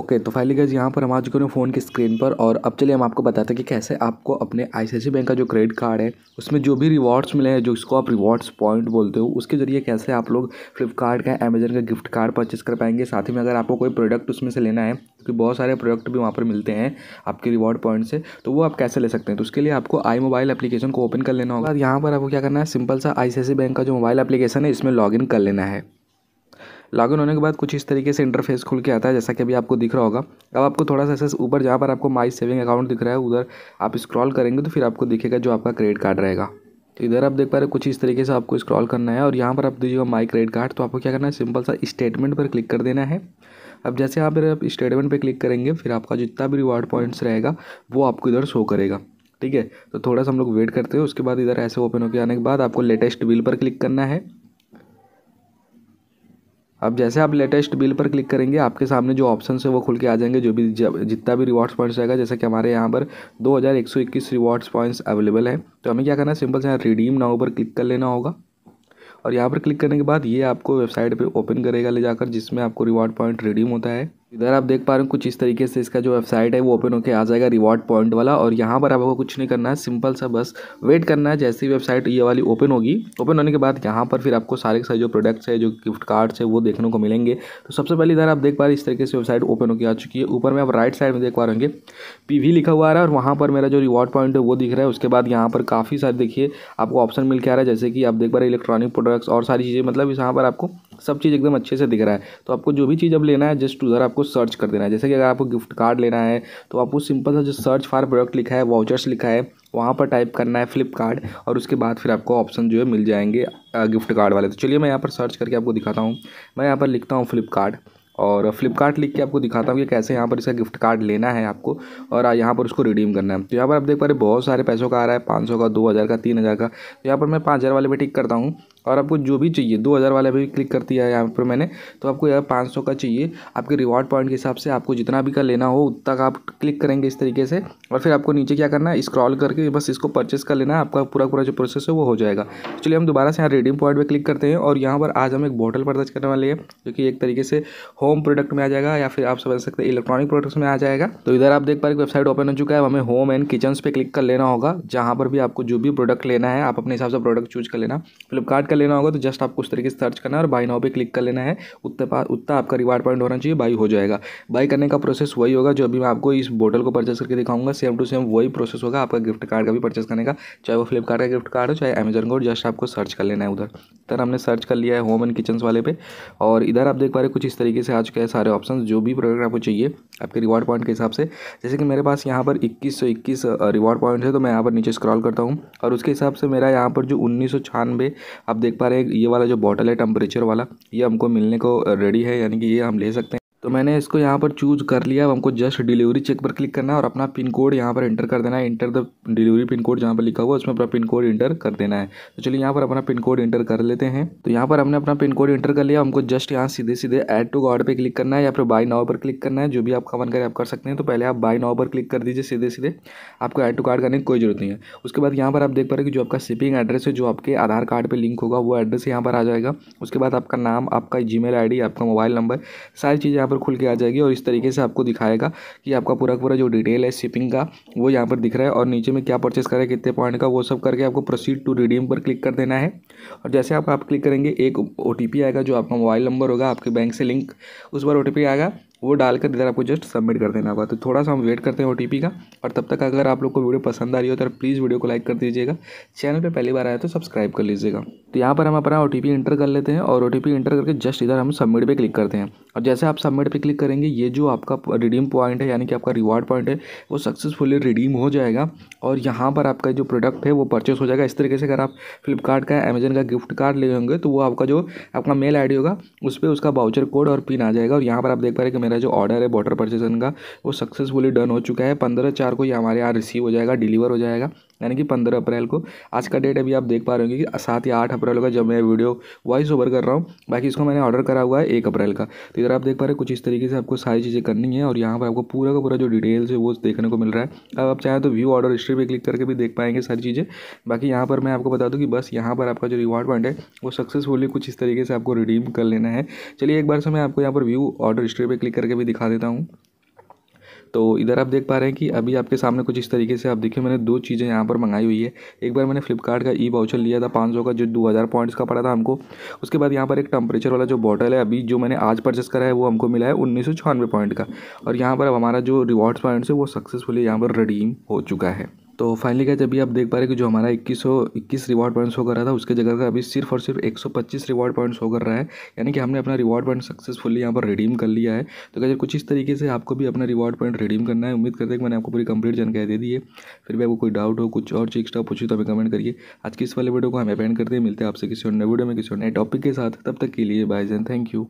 Okay तो finally guys यहाँ पर हम आ चुके हैं फ़ोन की स्क्रीन पर और अब चलिए हम आपको बताते हैं कि कैसे आपको अपने आई बैंक का जो क्रेडिट कार्ड है उसमें जो भी रिवॉर्ड्स मिले हैं जो इसको आप रिवॉर्ड्स पॉइंट बोलते हो उसके ज़रिए कैसे आप लोग फ्लिपकार्ट का अमेजन का गिफ्ट कार्ड परचेस कर पाएंगे साथ ही में अगर आपको कोई प्रोडक्ट उसमें से लेना है क्योंकि बहुत सारे प्रोडक्ट भी वहाँ पर मिलते हैं आपके रिवॉर्ड पॉइंट से तो वो आप कैसे ले सकते हैं तो उसके लिए आपको आई मोबाइल एप्लीकेशन को ओपन कर लेना होगा यहाँ पर आपको क्या करना है सिंपल सा आई बैंक का जो मोबाइल एप्लीकेशन है इसमें लॉगिन कर लेना है लॉग होने के बाद कुछ इस तरीके से इंटरफेस खुल के आता है जैसा कि अभी आपको दिख रहा होगा अब आपको थोड़ा सा ऐसे ऊपर जहाँ पर आपको माई सेविंग अकाउंट दिख रहा है उधर आप स्क्रॉल करेंगे तो फिर आपको दिखेगा जो आपका क्रेडिट कार्ड रहेगा तो इधर आप देख पा रहे कुछ इस तरीके से आपको स्क्रॉल करना है और यहाँ पर आप दीजिएगा माई क्रेडिट कार्ड तो आपको क्या करना है सिंपल सा स्टेटमेंट पर क्लिक कर देना है अब जैसे पर आप स्टेटमेंट पर क्लिक करेंगे फिर आपका जितना भी रिवार्ड पॉइंट्स रहेगा वो आपको इधर शो करेगा ठीक है तो थोड़ा सा हम लोग वेट करते हैं उसके बाद इधर ऐसे ओपन होकर आने के बाद आपको लेटेस्ट बिल पर क्लिक करना है अब जैसे आप लेटेस्ट बिल पर क्लिक करेंगे आपके सामने जो ऑप्शन है वो खुल के आ जाएंगे जो भी जितना भी रिवॉर्ड्स पॉइंट्स रहेगा जैसे कि हमारे यहाँ पर 2121 रिवॉर्ड्स पॉइंट्स अवेलेबल हैं तो हमें क्या करना है सिंपल से यहाँ रिडीम नाउ पर क्लिक कर लेना होगा और यहाँ पर क्लिक करने के बाद ये आपको वेबसाइट पे ओपन करेगा ले जाकर जिसमें आपको रिवॉर्ड पॉइंट रिडीम होता है इधर आप देख पा रहे हो कुछ इस तरीके से इसका जो वेबसाइट है वो ओपन होकर आ जाएगा रिवॉर्ड पॉइंट वाला और यहाँ पर आपको कुछ नहीं करना है सिंपल सा बस वेट करना है जैसे ही वेबसाइट ये वाली ओपन होगी ओपन होने के बाद यहाँ पर फिर आपको सारे सारे जो प्रोडक्ट्स है जो गिफ्ट कार्ड्स है वो देखने को मिलेंगे तो सबसे पहले इधर आप देख पा रहे इस तरीके से वेबसाइट ओपन होकर आ चुकी है ऊपर में आप राइट साइड में देख पा रहे पी वी लिखा हुआ आ रहा है और वहाँ पर मेरा जो रिवॉर्ड पॉइंट है वो दिख रहा है उसके बाद यहाँ पर काफ़ी सारे देखिए आपको ऑप्शन मिल के आ रहा है जैसे कि आप देख पा रहे इलेक्ट्रॉनिक प्रोडक्ट्स और सारी चीज़ें मतलब यहाँ पर आपको सब चीज़ एकदम अच्छे से दिख रहा है तो आपको जो भी चीज़ अब लेना है जस्ट उधर आपको सर्च कर देना है जैसे कि अगर आपको गिफ्ट कार्ड लेना है तो आपको सिंपल सा जो सर्च फार प्रोडक्ट लिखा है वाउचर्स लिखा है वहाँ पर टाइप करना है फ्लिपकार्ट और उसके बाद फिर आपको ऑप्शन जो है मिल जाएंगे गिफ्ट कार्ड वाले तो चलिए मैं यहाँ पर सर्च करके आपको दिखाता हूँ मैं यहाँ पर लिखता हूँ फ्लिपकार्ट और फ्लिपकार्ट लिख के आपको दिखाता हूँ कि कैसे यहाँ पर इसका गिफ्ट कार्ड लेना है आपको और यहाँ पर उसको रिडीम करना है तो यहाँ पर आप देख पा रहे बहुत सारे पैसों का आ रहा है पाँच सौ का दो हज़ार का तीन हज़ार का तो यहाँ पर मैं पाँच हज़ार वाले पर टिक करता हूँ और आपको जो भी चाहिए दो हज़ार वाला भी क्लिक कर दिया है यहाँ पर मैंने तो आपको यार पाँच सौ का चाहिए आपके रिवॉर्ड पॉइंट के हिसाब से आपको जितना भी का लेना हो उतना का आप क्लिक करेंगे इस तरीके से और फिर आपको नीचे क्या करना है स्क्रॉल करके बस इसको परचेस कर लेना है आपका पूरा पूरा जो प्रोसेस है वो हो जाएगा चलिए हम दोबारा से यहाँ रिडीम पॉइंट पर क्लिक करते हैं और यहाँ पर आज हम एक बॉटल परचेज करने वाले हैं जो कि एक तरीके से होम प्रोडक्ट में आ जाएगा या फिर आप समझ सकते हैं इलेक्ट्रॉनिक प्रोडक्ट्स में आ जाएगा तो इधर आप देख पा रहे वेबसाइट ओपन हो चुका है हमें होम एंड किचन्स पर क्लिक कर लेना होगा जहाँ पर भी आपको जो भी प्रोडक्ट लेना है आप अपने हिसाब से प्रोडक्ट चूज कर लेना फ्लिपकार्ट का लेना होगा तो जस्ट आपको उस तरीके से सर्च करना है और बाई नाव पे क्लिक कर लेना है उतने पास उतना आपका रिवार्ड पॉइंट होना चाहिए बाई हो जाएगा बाई करने का प्रोसेस वही होगा जो अभी मैं आपको इस बोटल को परचेस करके दिखाऊंगा सेम टू सेम वही प्रोसेस होगा आपका गिफ्ट कार्ड का भी परचेस करने का चाहे वो फ्लिपकार्ट का गिफ्ट कार्ड हो चाहे अमेजन का जस्ट आपको सर्च कर लेना है उधर तर हमने सर्च कर लिया है होम एंड किचन वाले पे और इधर आप देख पा रहे कुछ इस तरीके से आ चुके हैं सारे ऑप्शन जो भी प्रोडक्ट आपको चाहिए आपके रिवॉर्ड पॉइंट के हिसाब से जैसे कि मेरे पास यहाँ पर इक्कीस सौ इक्कीस पॉइंट है तो मैं यहाँ पर नीचे स्क्रॉल करता हूँ और उसके हिसाब से मेरा यहाँ पर जो उन्नीस आप देख पा रहे हैं ये वाला जो बॉटल है टेम्परेचर वाला ये हमको मिलने को रेडी है यानी कि ये हम ले सकते हैं। तो मैंने इसको यहाँ पर चूज कर लिया अब हमको जस्ट डिलीवरी चेक पर क्लिक करना है और अपना पिन कोड यहाँ पर एंटर कर देना है enter the delivery pin code जहाँ पर लिखा हुआ है उसमें अपना पिन कोड इंटर कर देना है तो चलिए यहाँ पर अपना पिन कोड एंटर कर लेते हैं तो यहाँ पर हमने अपना पिन कोड इंटर कर लिया हमको जस्ट यहाँ सीधे सीधे एड टू कार्ड पर क्लिक करना है या फिर बाई नाव पर क्लिक करना है जो भी आपका मन करें आप कर सकते हैं तो पहले आप बाई नाव पर क्लिक कर दीजिए सीधे सीधे आपको एड टू कार्ड करने की कोई जरूरत नहीं है उसके बाद यहाँ पर आप देख पा रहे कि जो आपका शिपिंग एड्रेस है जो आपके आधार कार्ड पर लिंक होगा वो एड्रेस यहाँ पर आ जाएगा उसके बाद आपका नाम आपका जी मेल आपका मोबाइल नंबर सारी चीज़ें पर खुल के आ जाएगी और इस तरीके से आपको दिखाएगा कि आपका पूरा पूरा जो डिटेल है शिपिंग का वो यहाँ पर दिख रहा है और नीचे में क्या परचेस करें है कितने पॉइंट का वो सब करके आपको प्रोसीड टू रिडीम पर क्लिक कर देना है और जैसे आप आप क्लिक करेंगे एक ओ आएगा जो आपका मोबाइल नंबर होगा आपके बैंक से लिंक उस पर ओ आएगा वो डालकर इधर आपको जस्ट सबमिट कर देना होगा तो थोड़ा सा हम वेट करते हैं ओ का और तब तक अगर आप लोग को वीडियो पसंद आ रही हो तो प्लीज़ वीडियो को लाइक कर दीजिएगा चैनल पर पहली बार आया तो सब्सक्राइब कर लीजिएगा तो यहाँ पर हम अपना ओ इंटर कर लेते हैं और ओ एंटर करके जस्ट इधर हम सबमिट पर क्लिक करते हैं और जैसे आप सबमिट पर क्लिक करेंगे ये जो आपका रिडीम पॉइंट है यानी कि आपका रिवॉर्ड पॉइंट है वो सक्सेसफुली रिडीम हो जाएगा और यहाँ पर आपका जो प्रोडक्ट है वो परचेस हो जाएगा इस तरीके से अगर आप फ्लिपकार्ट का अमेजन का गिफ्ट कार्ड ले होंगे तो वो आपका जो आपका मेल आई होगा उस पर उसका बाउचर कोड और पिन आ जाएगा और यहाँ पर आप देख पा रहे हैं कि मेरा जो ऑर्डर है वॉटर परचेसन का वो सक्सेसफुली डन हो चुका है पंद्रह चार को ये हमारे यहाँ रिसीव हो जाएगा डिलीवर हो जाएगा यानी कि पंद्रह अप्रैल को आज का डेट अभी आप देख पा रहे होंगे कि सात या आठ अप्रैल का जब मैं वीडियो वॉइस ओवर कर रहा हूँ बाकी इसको मैंने ऑर्डर करा हुआ है एक अप्रैल का तो इधर आप देख पा रहे कुछ इस तरीके से आपको सारी चीज़ें करनी है और यहाँ पर आपको पूरा का पूरा जो डिटेल्स है वो देखने को मिल रहा है अब आप चाहें तो व्यू ऑर्डर हिस्ट्री पर क्लिक करके भी देख पाएंगे सारी चीज़ें बाकी यहाँ पर मैं आपको बता दूँ कि बस यहाँ पर आपका जो रिवॉर्ड पॉइंट है वो सक्सेसफुली कुछ इस तरीके से आपको रिडीम कर लेना है चलिए एक बार से मैं आपको यहाँ पर व्यू ऑर्डर हिस्ट्री पर क्लिक करके भी दिखा देता हूँ तो इधर आप देख पा रहे हैं कि अभी आपके सामने कुछ इस तरीके से आप देखिए मैंने दो चीज़ें यहाँ पर मंगाई हुई है एक बार मैंने फ्लिपकार्ट का ई वाउचर लिया था पाँच का जो दो हज़ार पॉइंट्स का पड़ा था हमको उसके बाद यहाँ पर एक टेम्परेचर वाला जो बॉटल है अभी जो मैंने आज परचेस करा है वो हमको मिला है उन्नीस पॉइंट का और यहाँ पर हमारा जो रिवॉर्ड्स पॉइंट्स है वो सक्सेसफुली यहाँ पर रिडीम हो चुका है तो फाइनली क्या अभी आप देख पा रहे हैं कि जो हमारा इक्कीस रिवॉर्ड पॉइंट्स हो कर रहा था उसके जगह का अभी सिर्फ और सिर्फ 125 रिवॉर्ड पॉइंट हो कर रहा है यानी कि हमने अपना रिवॉर्ड पॉइंट सक्सेसफुली यहाँ पर रिडीम कर लिया है तो क्या कुछ इस तरीके से आपको भी अपना रिवॉर्ड पॉइंट रिडीम करना है उम्मीद करते हैं कि मैंने आपको पूरी कंप्लीट जानकारी दे दी है फिर भी आपको कोई डाउट हो कुछ और चीज एक्स्ट्रा पूछी तो हमें कमेंट करिए आज की इस वाले वीडियो को हमें अपेंड करते हैं मिलते हैं आपसे किसी और नए वीडियो में किसी और नए टॉपिक के साथ तब तक के लिए बाय जैन थैंक यू